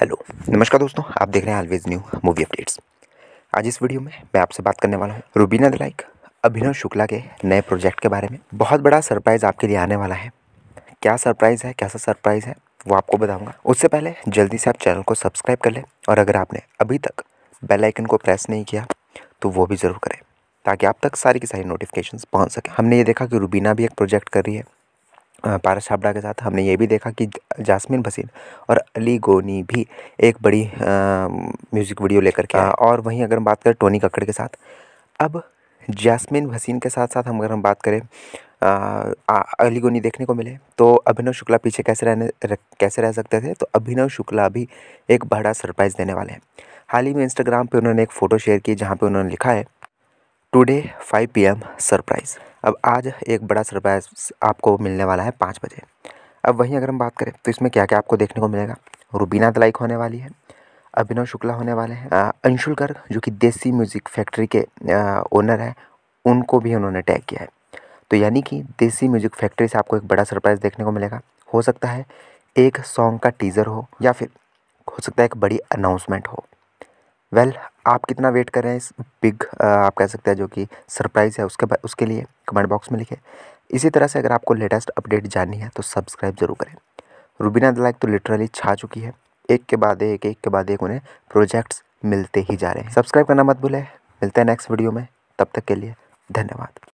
Hello नमस्कार दोस्तों आप देख रहे हैं ऑलवेज न्यू मूवी अपडेट्स आज इस वीडियो में मैं आपसे बात करने वाला हूँ रूबीना दलाइक अभिनव शुक्ला के नए प्रोजेक्ट के बारे में बहुत बड़ा सरप्राइज़ आपके लिए आने वाला है क्या सरप्राइज़ है कैसा सरप्राइज़ है वो आपको बताऊँगा उससे पहले जल्दी से आप चैनल को सब्सक्राइब कर लें और अगर आपने अभी तक बेल आइकन को प्रेस नहीं किया तो वो भी ज़रूर करें ताकि आप तक सारी की सारी नोटिफिकेशन पहुँच सकें हमने ये देखा कि रूबीना भी एक प्रोजेक्ट कर रही है पारस छाबड़ा के साथ हमने ये भी देखा कि जासमिन भसीन और अली गोनी भी एक बड़ी म्यूज़िक वीडियो लेकर के हाँ। आए और वहीं अगर हम बात करें टोनी कक्कड़ के साथ अब जासमिन भसीन के साथ साथ हम अगर हम बात करें अली गोनी देखने को मिले तो अभिनव शुक्ला पीछे कैसे रहने रह, कैसे रह सकते थे तो अभिनव शुक्ला भी एक बड़ा सरप्राइज़ देने वाले हैं हाल ही में इंस्टाग्राम पर उन्होंने एक फ़ोटो शेयर की जहाँ पर उन्होंने लिखा है टुडे 5 पीएम सरप्राइज़ अब आज एक बड़ा सरप्राइज़ आपको मिलने वाला है पाँच बजे अब वहीं अगर हम बात करें तो इसमें क्या क्या आपको देखने को मिलेगा रूबीना दलाइक होने वाली है अभिनव शुक्ला होने वाले हैं अंशुल गर्ग जो कि देसी म्यूज़िक फैक्ट्री के ओनर हैं उनको भी उन्होंने टैग किया है तो यानी कि देसी म्यूज़िक फैक्ट्री से आपको एक बड़ा सरप्राइज़ देखने को मिलेगा हो सकता है एक सॉन्ग का टीज़र हो या फिर हो सकता है एक बड़ी अनाउंसमेंट हो वेल well, आप कितना वेट कर रहे हैं इस बिग आप कह सकते हैं जो कि सरप्राइज़ है उसके उसके लिए कमेंट बॉक्स में लिखें इसी तरह से अगर आपको लेटेस्ट अपडेट जाननी है तो सब्सक्राइब जरूर करें रूबीना दलाइक तो लिटरली छा चुकी है एक के बाद एक एक के बाद एक उन्हें प्रोजेक्ट्स मिलते ही जा रहे हैं सब्सक्राइब करना मत भूलें मिलते हैं नेक्स्ट वीडियो में तब तक के लिए धन्यवाद